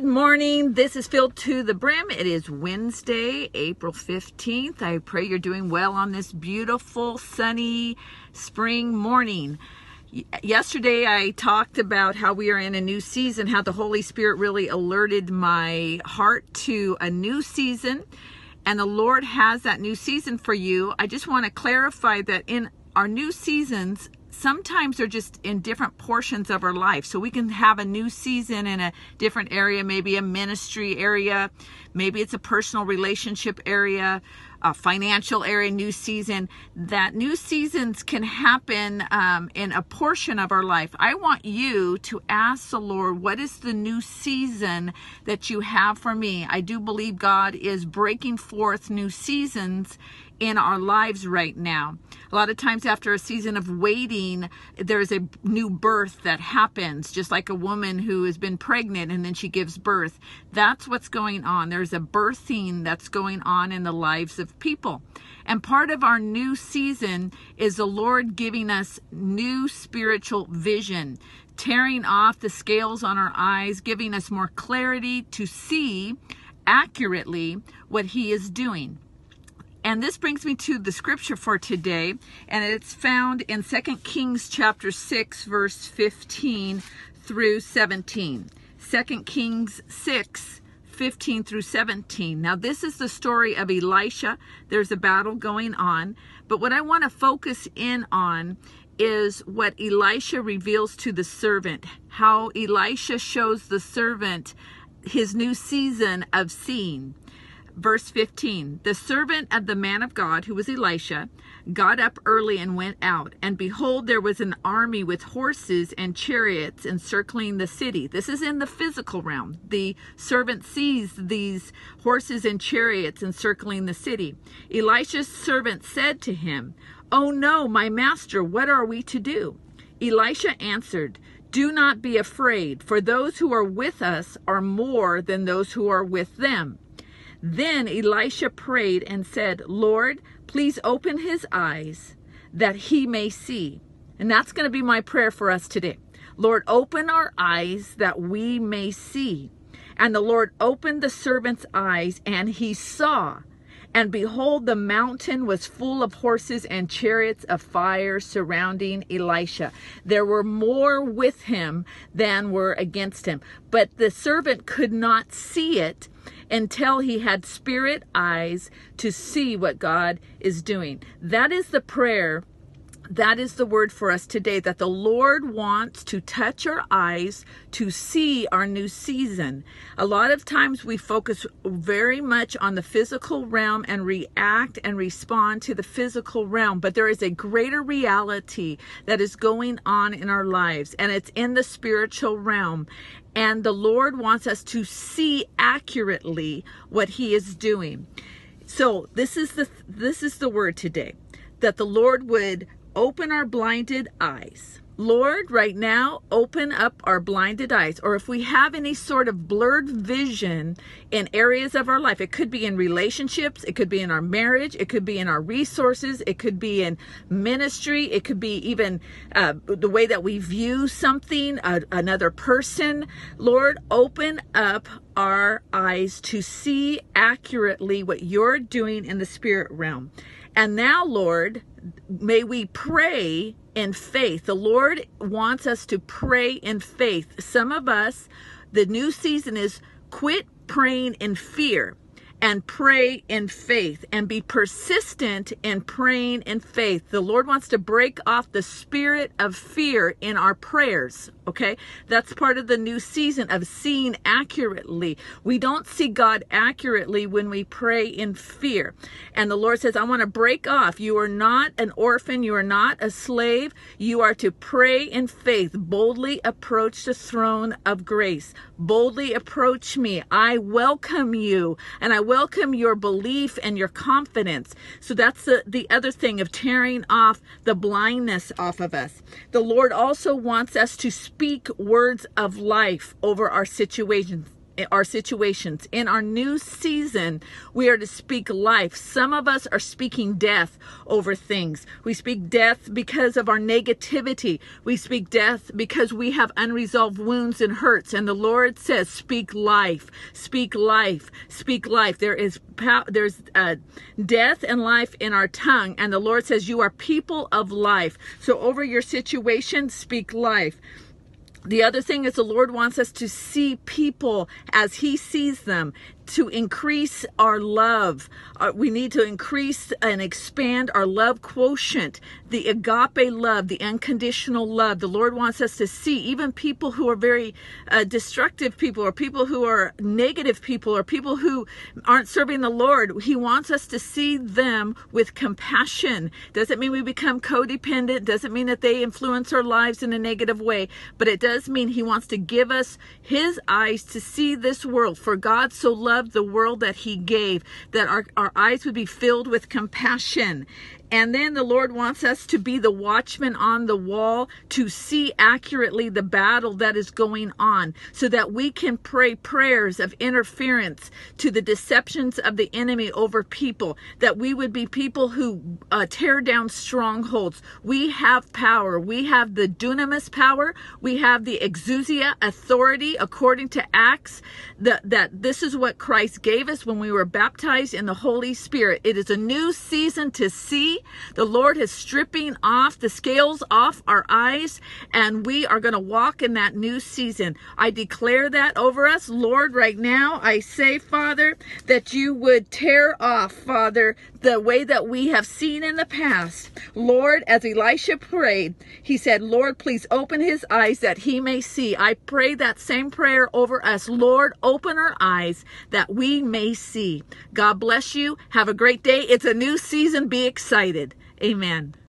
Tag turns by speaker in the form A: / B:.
A: Good morning. This is Phil to the Brim. It is Wednesday, April 15th. I pray you're doing well on this beautiful, sunny spring morning. Yesterday, I talked about how we are in a new season, how the Holy Spirit really alerted my heart to a new season, and the Lord has that new season for you. I just want to clarify that in our new seasons, sometimes they're just in different portions of our life. So we can have a new season in a different area, maybe a ministry area, maybe it's a personal relationship area, a financial area, new season. That new seasons can happen um, in a portion of our life. I want you to ask the Lord, what is the new season that you have for me? I do believe God is breaking forth new seasons in our lives right now. A lot of times, after a season of waiting, there's a new birth that happens, just like a woman who has been pregnant and then she gives birth. That's what's going on. There's a birthing that's going on in the lives of people. And part of our new season is the Lord giving us new spiritual vision, tearing off the scales on our eyes, giving us more clarity to see accurately what He is doing. And this brings me to the scripture for today, and it's found in 2 Kings chapter 6 verse 15 through 17. 2 Kings 6 15 through 17. Now, this is the story of Elisha. There's a battle going on, but what I want to focus in on is what Elisha reveals to the servant, how Elisha shows the servant his new season of seeing. Verse 15 The servant of the man of God, who was Elisha, got up early and went out. And behold, there was an army with horses and chariots encircling the city. This is in the physical realm. The servant sees these horses and chariots encircling the city. Elisha's servant said to him, Oh no, my master, what are we to do? Elisha answered, Do not be afraid, for those who are with us are more than those who are with them. Then Elisha prayed and said, Lord, please open his eyes that he may see. And that's going to be my prayer for us today. Lord, open our eyes that we may see. And the Lord opened the servant's eyes, and he saw. And behold, the mountain was full of horses and chariots of fire surrounding Elisha. There were more with him than were against him. But the servant could not see it until he had spirit eyes to see what God is doing. That is the prayer that is the word for us today that the Lord wants to touch our eyes to see our new season. A lot of times we focus very much on the physical realm and react and respond to the physical realm, but there is a greater reality that is going on in our lives and it's in the spiritual realm. And the Lord wants us to see accurately what he is doing. So this is the this is the word today that the Lord would open our blinded eyes Lord, right now, open up our blinded eyes. Or if we have any sort of blurred vision in areas of our life, it could be in relationships, it could be in our marriage, it could be in our resources, it could be in ministry, it could be even uh, the way that we view something, uh, another person. Lord, open up our eyes to see accurately what you're doing in the spirit realm. And now, Lord, may we pray in faith. The Lord wants us to pray in faith. Some of us, the new season is quit praying in fear and pray in faith and be persistent in praying in faith. The Lord wants to break off the spirit of fear in our prayers, okay? That's part of the new season of seeing accurately. We don't see God accurately when we pray in fear. And the Lord says, I want to break off. You are not an orphan, you are not a slave. You are to pray in faith, boldly approach the throne of grace. Boldly approach me. I welcome you and I welcome your belief and your confidence. So that's the, the other thing of tearing off the blindness off of us. The Lord also wants us to speak words of life over our situations our situations. In our new season, we are to speak life. Some of us are speaking death over things. We speak death because of our negativity. We speak death because we have unresolved wounds and hurts. And the Lord says, speak life, speak life, speak life. There is pow- there's uh, death and life in our tongue. And the Lord says, you are people of life. So over your situation, speak life. The other thing is, the Lord wants us to see people as He sees them, to increase our love. Uh, we need to increase and expand our love quotient, the agape love, the unconditional love. The Lord wants us to see even people who are very uh, destructive people or people who are negative people or people who aren't serving the Lord. He wants us to see them with compassion. Doesn't mean we become codependent, doesn't mean that they influence our lives in a negative way, but it does mean He wants to give us His eyes to see this world. For God so loved loved the world that he gave, that our, our eyes would be filled with compassion and then the Lord wants us to be the watchman on the wall to see accurately the battle that is going on so that we can pray prayers of interference to the deceptions of the enemy over people, that we would be people who uh, tear down strongholds. We have power. We have the dunamis power. We have the exousia authority according to Acts that, that this is what Christ gave us when we were baptized in the Holy Spirit. It is a new season to see the Lord is stripping off the scales off our eyes, and we are going to walk in that new season. I declare that over us, Lord, right now. I say, Father, that you would tear off, Father, the way that we have seen in the past. Lord, as Elisha prayed, he said, Lord, please open his eyes that he may see. I pray that same prayer over us. Lord, open our eyes that we may see. God bless you. Have a great day. It's a new season. Be excited excited. Amen.